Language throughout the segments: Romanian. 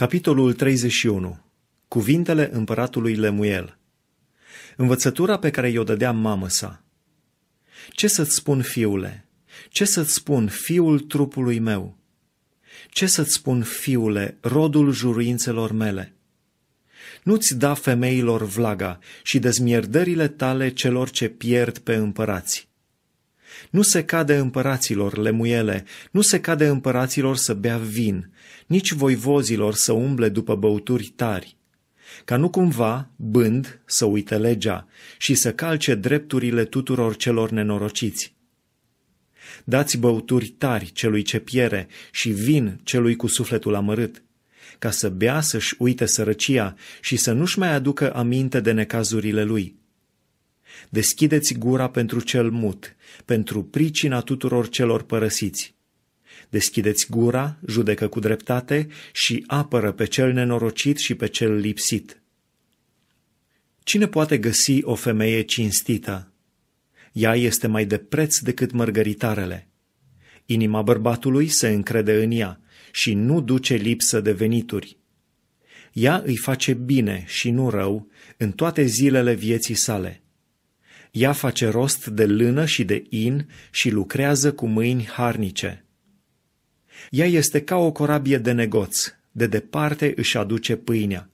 Capitolul 31. Cuvintele împăratului Lemuel. Învățătura pe care i-o dădea mamă sa. Ce să-ți spun, fiule? Ce să-ți spun, fiul trupului meu? Ce să-ți spun, fiule, rodul juruințelor mele? Nu-ți da femeilor vlaga și dezmierdările tale celor ce pierd pe împărați. Nu se cade împăraților lemuiele, nu se cade împăraților să bea vin, nici voivozilor să umble după băuturi tari, ca nu cumva, bând, să uite legea și să calce drepturile tuturor celor nenorociți. Dați băuturi tari celui ce piere și vin celui cu sufletul amărât, ca să bea să-și uite sărăcia și să nu-și mai aducă aminte de necazurile lui, Deschideți gura pentru cel mut, pentru pricina tuturor celor părăsiți. Deschideți gura, judecă cu dreptate și apără pe cel nenorocit și pe cel lipsit. Cine poate găsi o femeie cinstită? Ea este mai de preț decât mărgăritarele. Inima bărbatului se încrede în ea și nu duce lipsă de venituri. Ea îi face bine și nu rău în toate zilele vieții sale. Ea face rost de lână și de in și lucrează cu mâini harnice. Ea este ca o corabie de negoț, de departe își aduce pâinea.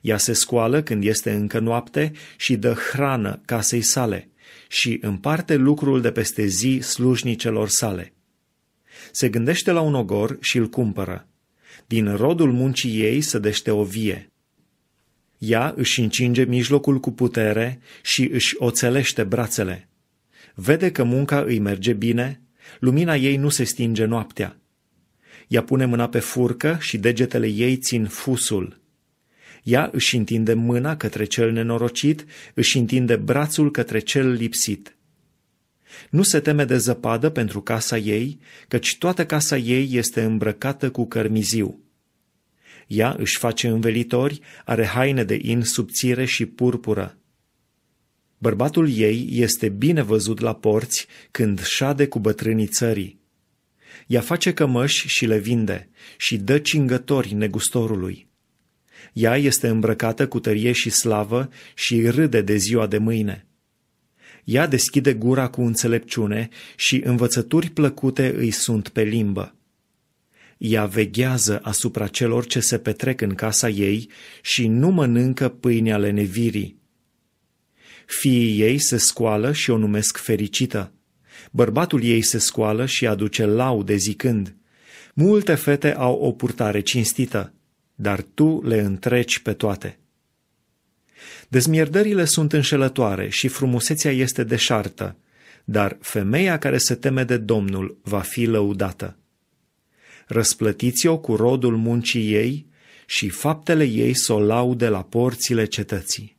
Ea se scoală când este încă noapte și dă hrană casei sale și împarte lucrul de peste zi slujnicelor sale. Se gândește la un ogor și îl cumpără. Din rodul muncii ei dește o vie. Ea își încinge mijlocul cu putere și își oțelește brațele. Vede că munca îi merge bine, lumina ei nu se stinge noaptea. Ea pune mâna pe furcă și degetele ei țin fusul. Ea își întinde mâna către cel nenorocit, își întinde brațul către cel lipsit. Nu se teme de zăpadă pentru casa ei, căci toată casa ei este îmbrăcată cu cărmiziu. Ea își face învelitori, are haine de in subțire și purpură. Bărbatul ei este bine văzut la porți când șade cu bătrânii țării. Ea face cămăși și le vinde și dă cingători negustorului. Ea este îmbrăcată cu tărie și slavă și râde de ziua de mâine. Ea deschide gura cu înțelepciune și învățături plăcute îi sunt pe limbă. Ea veghează asupra celor ce se petrec în casa ei și nu mănâncă pâinea lenevirii. Fiii ei se scoală și o numesc fericită. Bărbatul ei se scoală și aduce laude zicând, Multe fete au o purtare cinstită, dar tu le întreci pe toate. Dezmierdările sunt înșelătoare și frumusețea este deșartă, dar femeia care se teme de Domnul va fi lăudată răsplătiți-o cu rodul muncii ei și faptele ei să o laude la porțile cetății.